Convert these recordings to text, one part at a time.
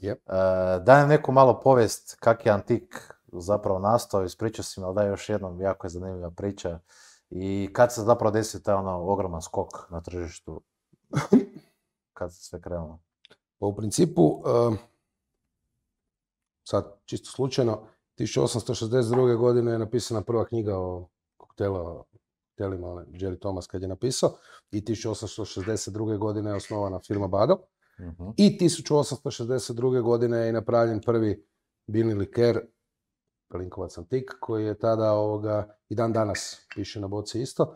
Yep. E, dajem neku malo povijest kak je antik zapravo nastao, ispričao si mi, ali daj još jednom, jako je zanimljiva priča. I kad se zapravo desio taj ono ogroman skok na tržištu? Kad se sve krenulo? Pa u principu, e, sad čisto slučajno, 1862. godine je napisana prva knjiga o koktela, koktelima, ono, Jerry Thomas kad je napisao, i 1862. godine je osnovana firma Bado. Mhm. I 1862. godine je napravljen prvi bilni liker, Linkovac Antik, koji je tada ovoga, i dan danas piše na boci isto,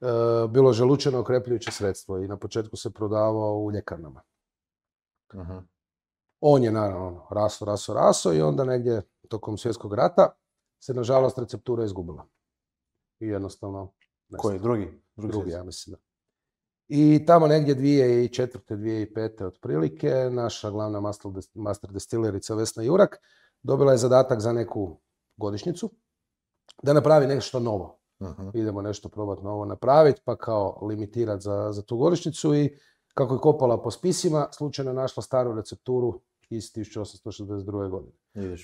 e, bilo želučeno okrepljujuće sredstvo i na početku se prodavao u ljekarnama. Mhm. On je naravno ono, raso, raso, raso i onda negdje tokom svjetskog rata se nažalost receptura izgubila. I jednostavno... Koji Drugi, drugi ja mislim da. I tamo negdje 2004. 2005. otprilike naša glavna master destilerica Vesna Jurak dobila je zadatak za neku godišnjicu da napravi nešto novo. Mhm. Idemo nešto probati novo napraviti pa kao limitirati za, tu godišnjicu i kako je kopala po spisima, slučajno je našla staru recepturu iz 1862. godine.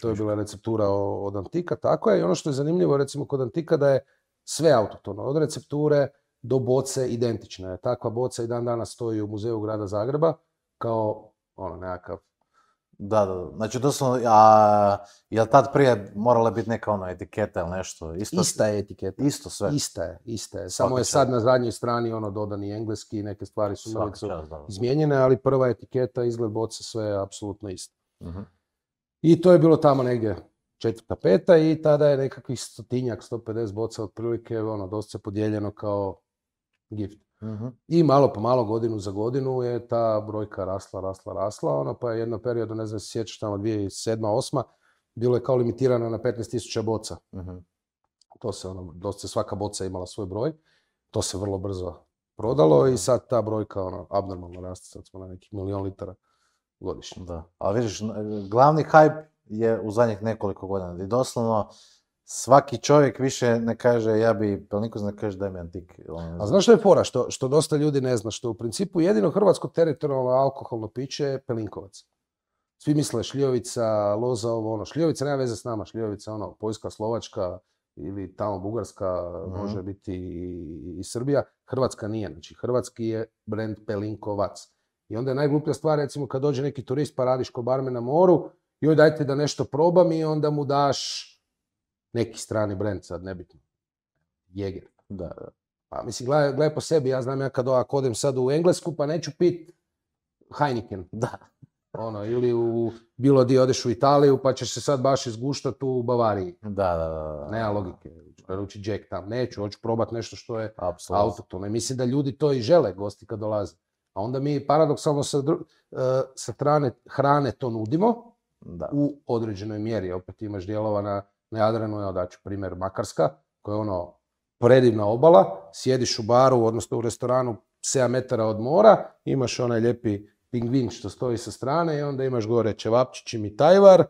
to je bila receptura od Antika, tako je. I ono što je zanimljivo, recimo, kod Antika da je sve autotono, od recepture do boce identična je. Takva boca i dan danas stoji u muzeju grada Zagreba kao ono nekakav da, da, znači doslovno, a jel tad prije morala biti neka ono etiketa ili nešto? Isto, ista je etiketa. Isto sve? Ista je, ista je. Samo je sad na zadnjoj strani ono dodani engleski i neke stvari su izmijenjene, ali prva etiketa, izgled boce, sve je apsolutno isto. Mhm. I to je bilo tamo negdje četvrta, peta i tada je nekakvih stotinjak, 150 boca otprilike, ono, dosta podijeljeno kao gift. I malo po malo, godinu za godinu je ta brojka rasla, rasla, rasla. Ona pa je jedna perioda, ne znam, sjećaš tamo 2007. 2008. Bilo je kao limitirano na 15.000 boca. To se ono, dosta svaka boca imala svoj broj. To se vrlo brzo prodalo i sad ta brojka ono, abnormalno raste. Sad smo na nekih milion litara godišnje. Da. A vidiš, glavni hype je u zadnjih nekoliko godina. I doslovno, svaki čovjek više ne kaže ja bi Pelinkovac zna kaže daj mi antik. A znaš što je fora? Što, što dosta ljudi ne zna, što u principu jedino hrvatsko teritorijalno alkoholno piće je pelinkovac. Svi misle šljovica loza, ovo, ono. Šljivovica nema veze s nama, šljivovica, ono, Poljska, Slovačka ili tamo Bugarska, mhm. može biti i, Srbija. Hrvatska nije, znači hrvatski je brend pelinkovac. I onda je najgluplja stvar, recimo, kad dođe neki turist pa radiš ko barme na moru, joj dajte da nešto probam i onda mu daš neki strani brend, sad nebitno. Jeger. Da, da. Pa mislim, gledaj, po sebi, ja znam ja kad ovako odem sad u Englesku, pa neću pit Heineken. Da. Ono, ili u bilo di odeš u Italiju, pa ćeš se sad baš izguštati u Bavariji. Da, da, da. Nema logike. Ruči Jack tam. Neću, hoću probat nešto što je autoktono. I mislim da ljudi to i žele, gosti kad dolaze. A onda mi paradoksalno sa, e, sa strane hrane to nudimo da. u određenoj mjeri. Opet imaš dijelova na na Jadranu, evo daću primjer Makarska, koja je ono predivna obala, sjediš u baru, odnosno u restoranu 7 metara od mora, imaš onaj lijepi pingvin što stoji sa strane i onda imaš gore ćevapčići, i tajvar, e,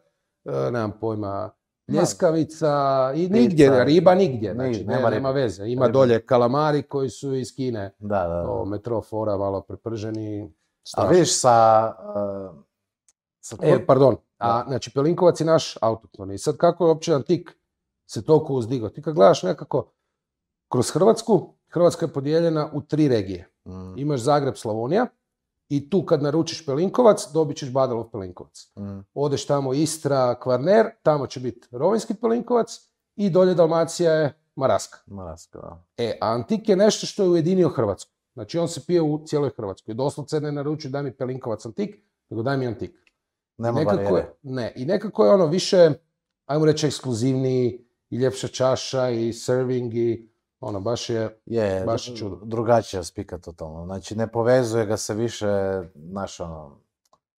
nemam pojma, ljeskavica i nigdje, riba nigdje, znači nema, veze. Ima dolje kalamari koji su iz Kine, da, da. O, metro fora malo preprženi. Strašno. A vidiš sa... E, e, pardon, a, znači, Pelinkovac je naš autokton. I sad kako je opće antik se toliko uzdigao? Ti kad gledaš nekako kroz Hrvatsku, Hrvatska je podijeljena u tri regije. Mm. Imaš Zagreb, Slavonija i tu kad naručiš Pelinkovac, dobit ćeš Badalov Pelinkovac. Mm. Odeš tamo Istra, Kvarner, tamo će biti Rovinski Pelinkovac i dolje Dalmacija je Maraska. Maraska, da. E, antik je nešto što je ujedinio Hrvatsku. Znači, on se pije u cijeloj Hrvatskoj. Doslovce ne naručuje da mi Pelinkovac antik, nego daj mi antik. Nema nekako ne, i nekako je ono više, ajmo reći, ekskluzivniji i ljepša čaša i serving i ono, baš je, je baš je čudo. Drugačija spika totalno. Znači, ne povezuje ga se više, znaš, ono,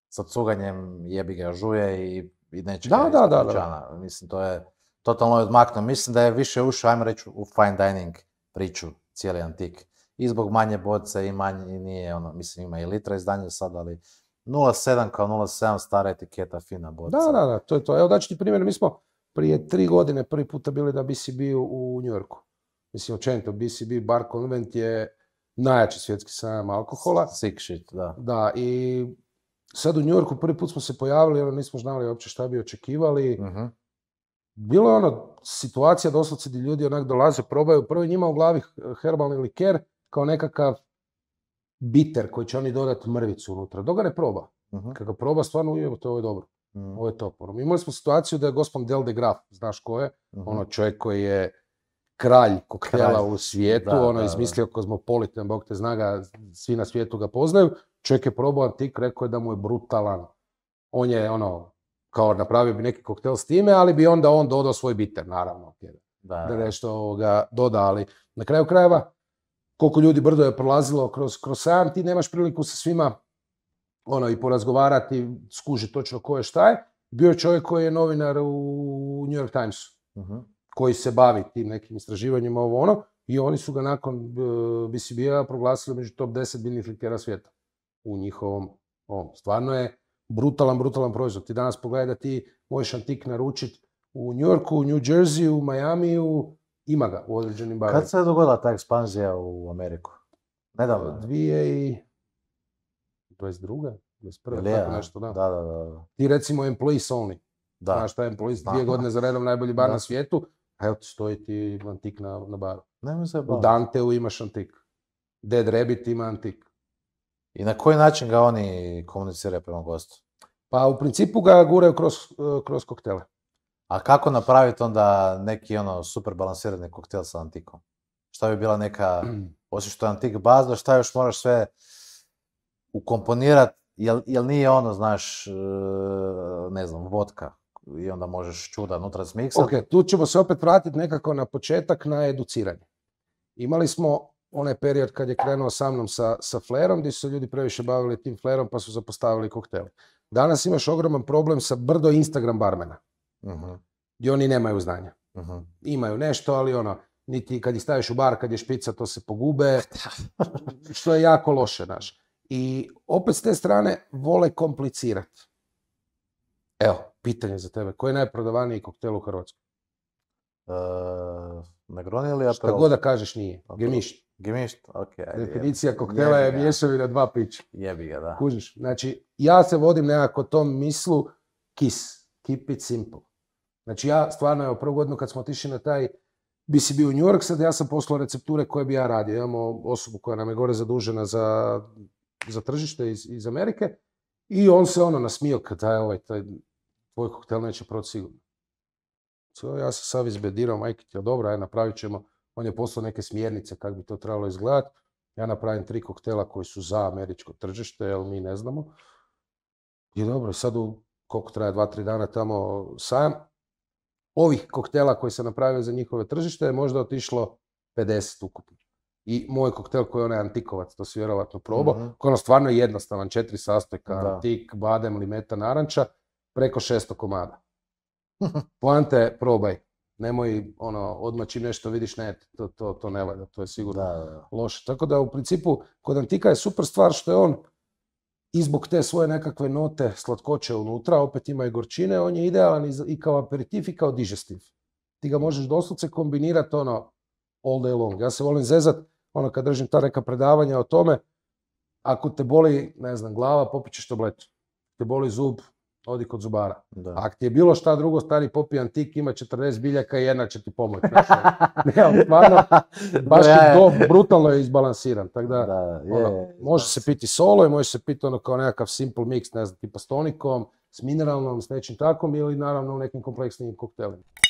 sa cuganjem jebi ga žuje i, i nečega da, da, da, da, Mislim, to je totalno odmakno. Mislim da je više ušao, ajmo reći, u fine dining priču, cijeli antik. I zbog manje boce i manje, i nije, ono, mislim, ima i litra izdanje sad, ali 0,7 kao 0,7 stara etiketa fina boca. Da, da, da, to je to. Evo daći ti primjer, mi smo prije tri godine prvi puta bili na BCB u New Yorku. Mislim, općenito, BCB Bar Convent je najjači svjetski sajam alkohola. Sick shit, da. Da, i sad u New Yorku prvi put smo se pojavili, jer ono, nismo znali uopće šta bi očekivali. Mhm. Bilo je ono, situacija doslovce gdje ljudi onak dolaze, probaju, prvi njima u glavi eh, herbalni liker kao nekakav biter koji će oni dodati mrvicu unutra. Dok ga ne proba. uh ga proba, stvarno ujemo, to ovo je dobro. Mhm. Ovo je top. Ono. imali smo situaciju da je gospodin Del de Graf, znaš ko je, mhm. ono čovjek koji je kralj koktela u svijetu, ono je izmislio kozmopolitan, bog te zna ga, svi na svijetu ga poznaju. Čovjek je probao antik, rekao je da mu je brutalan. On je ono, kao napravio bi neki koktel s time, ali bi onda on dodao svoj biter, naravno. Da, da nešto ovoga doda, ali na kraju krajeva, koliko ljudi brdo je prolazilo kroz, kroz sajam, ti nemaš priliku sa svima ono, i porazgovarati, skuži točno ko je šta je. Bio je čovjek koji je novinar u New York Timesu, mhm. koji se bavi tim nekim istraživanjima, ovo ono, i oni su ga nakon uh, e, BCB-a proglasili među top 10 biljnih litera svijeta u njihovom ovom. Stvarno je brutalan, brutalan proizvod. Ti danas pogledaj da ti možeš antik naručiti u New Yorku, u New Jersey, u Miami, u ima ga u određenim barima. Kad se je dogodila ta ekspanzija u Ameriku? Nedavno? E, dvije i... 22. 21. tako nešto, da. Da, da, da. Ti recimo employees only. Da. Znaš šta je employees, dvije godine za redom najbolji bar na svijetu, a evo ti stoji ti antik na, na baru. Nemoj se U Danteu imaš antik. Dead Rabbit ima antik. I na koji način ga oni komuniciraju prema gostu? Pa u principu ga guraju kroz, eh, kroz koktele. A kako napraviti onda neki ono super balansirani koktel sa antikom? Šta bi bila neka, osim što je antik bazno, šta još moraš sve ukomponirati, jel, nije ono, znaš, e, ne znam, vodka i onda možeš čuda unutra smiksati. Ok, tu ćemo se opet vratiti nekako na početak, na educiranje. Imali smo onaj period kad je krenuo sa mnom sa, sa flerom, gdje su se ljudi previše bavili tim flerom pa su zapostavili koktele. Danas imaš ogroman problem sa brdo Instagram barmena uh I oni nemaju znanja. Imaju nešto, ali ono, niti kad ih staviš u bar, kad je špica, to se pogube, što je jako loše, naš. I opet s te strane vole komplicirati. Evo, pitanje za tebe. Koji je najprodavaniji koktel u Hrvatskoj? Uh, Negroni ili Šta god da kažeš nije. Gemišt. ok. Definicija koktela je na dva pića. Jebi ga, da. Kužiš. Znači, ja se vodim nekako tom mislu kis. Keep it simple. Znači ja stvarno, evo, prvu godinu kad smo otišli na taj bio u New York, sad ja sam poslao recepture koje bi ja radio. Imamo osobu koja nam je gore zadužena za, za tržište iz, Amerike i on se ono nasmio kad taj, ovaj, taj tvoj koktel neće proći sigurno. So, ja sam sav izbedirao, majke ti, dobro, aj napravit ćemo. On je poslao neke smjernice kako bi to trebalo izgledati. Ja napravim tri koktela koji su za američko tržište, jer mi ne znamo. I dobro, sad u koliko traje, dva, tri dana tamo sajam, ovih koktela koji se napravio za njihove tržište je možda otišlo 50 ukupno. I moj koktel koji je onaj antikovac, to si vjerovatno probao, mm koji je ono stvarno jednostavan, četiri sastojka, da. antik, badem, limeta, naranča, preko 600 komada. Poante, probaj. Nemoj, ono, odmah čim nešto vidiš, ne, to, to, to ne valja, to je sigurno loše. Tako da, u principu, kod Antika je super stvar što je on i zbog te svoje nekakve note slatkoće unutra, opet ima i gorčine, on je idealan i kao aperitif i kao digestiv. Ti ga možeš doslovce kombinirati ono all day long. Ja se volim zezat, ono kad držim ta neka predavanja o tome, ako te boli, ne znam, glava, popit tabletu. Te boli zub, odi kod zubara. Da. Ako ti je bilo šta drugo, stari popi antik, ima 40 biljaka i jedna će ti pomoći. Ono. ne, ali stvarno, baš je to brutalno je izbalansiran. Tako da, da ono, može se piti solo i može se piti ono kao nekakav simple mix, ne znam, tipa s tonikom, s mineralnom, s nečim takvom ili naravno u nekim kompleksnim koktelima.